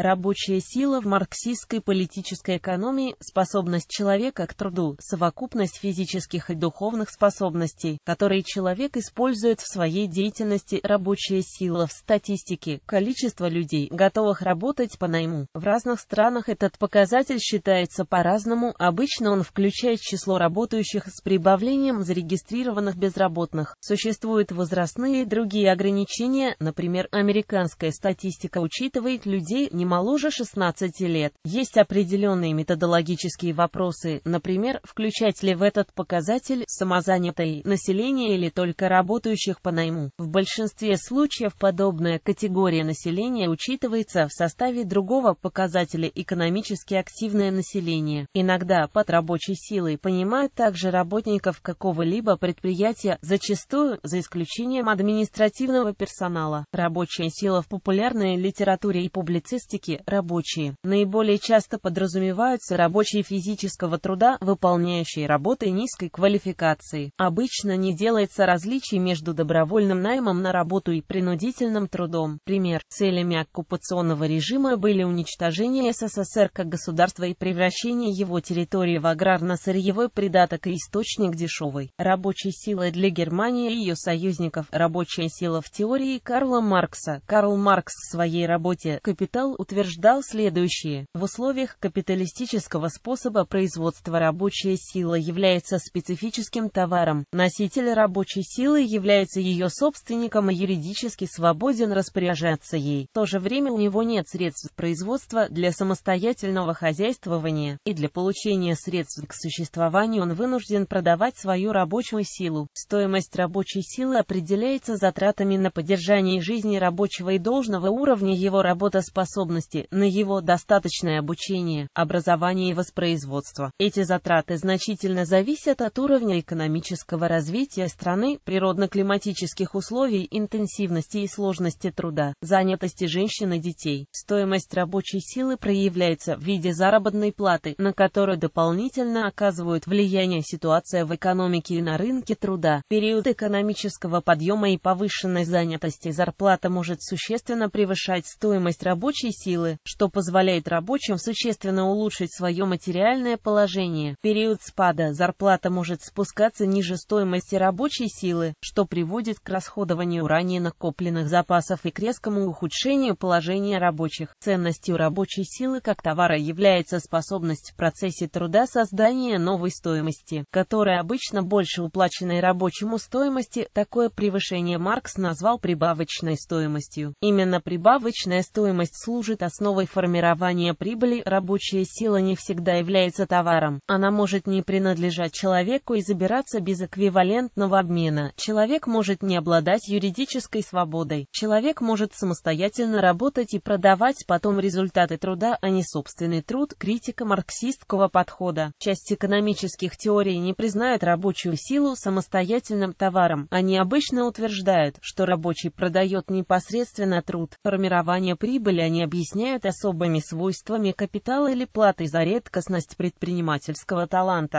Рабочая сила в марксистской политической экономии, способность человека к труду, совокупность физических и духовных способностей, которые человек использует в своей деятельности, рабочая сила в статистике, количество людей, готовых работать по найму. В разных странах этот показатель считается по-разному, обычно он включает число работающих с прибавлением зарегистрированных безработных. Существуют возрастные и другие ограничения, например, американская статистика учитывает людей, не моложе 16 лет. Есть определенные методологические вопросы, например, включать ли в этот показатель самозанятое население или только работающих по найму. В большинстве случаев подобная категория населения учитывается в составе другого показателя экономически активное население. Иногда под рабочей силой понимают также работников какого-либо предприятия, зачастую, за исключением административного персонала. Рабочая сила в популярной литературе и публицистике практике рабочие наиболее часто подразумеваются рабочие физического труда, выполняющие работы низкой квалификации. Обычно не делается различий между добровольным наймом на работу и принудительным трудом. Пример. Целями оккупационного режима были уничтожение СССР как государства и превращение его территории в аграрно-сырьевой придаток и источник дешевой рабочей силы для Германии и ее союзников. Рабочая сила в теории Карла Маркса. Карл Маркс в своей работе «Капитал» утверждал следующее. В условиях капиталистического способа производства рабочая сила является специфическим товаром. Носитель рабочей силы является ее собственником и юридически свободен распоряжаться ей. В то же время у него нет средств производства для самостоятельного хозяйствования, и для получения средств к существованию он вынужден продавать свою рабочую силу. Стоимость рабочей силы определяется затратами на поддержание жизни рабочего и должного уровня его работоспособности способности, на его достаточное обучение, образование и воспроизводство. Эти затраты значительно зависят от уровня экономического развития страны, природно-климатических условий, интенсивности и сложности труда, занятости женщин и детей. Стоимость рабочей силы проявляется в виде заработной платы, на которую дополнительно оказывают влияние ситуация в экономике и на рынке труда. Период экономического подъема и повышенной занятости зарплата может существенно превышать стоимость рабочей силы, что позволяет рабочим существенно улучшить свое материальное положение. В период спада зарплата может спускаться ниже стоимости рабочей силы, что приводит к расходованию ранее накопленных запасов и к резкому ухудшению положения рабочих. Ценностью рабочей силы как товара является способность в процессе труда создания новой стоимости, которая обычно больше уплаченной рабочему стоимости. Такое превышение Маркс назвал прибавочной стоимостью. Именно прибавочная стоимость служит служит основой формирования прибыли, рабочая сила не всегда является товаром. Она может не принадлежать человеку и забираться без эквивалентного обмена. Человек может не обладать юридической свободой. Человек может самостоятельно работать и продавать потом результаты труда, а не собственный труд. Критика марксистского подхода. Часть экономических теорий не признает рабочую силу самостоятельным товаром. Они обычно утверждают, что рабочий продает непосредственно труд. Формирование прибыли они а объясняют объясняют особыми свойствами капитала или платой за редкостность предпринимательского таланта.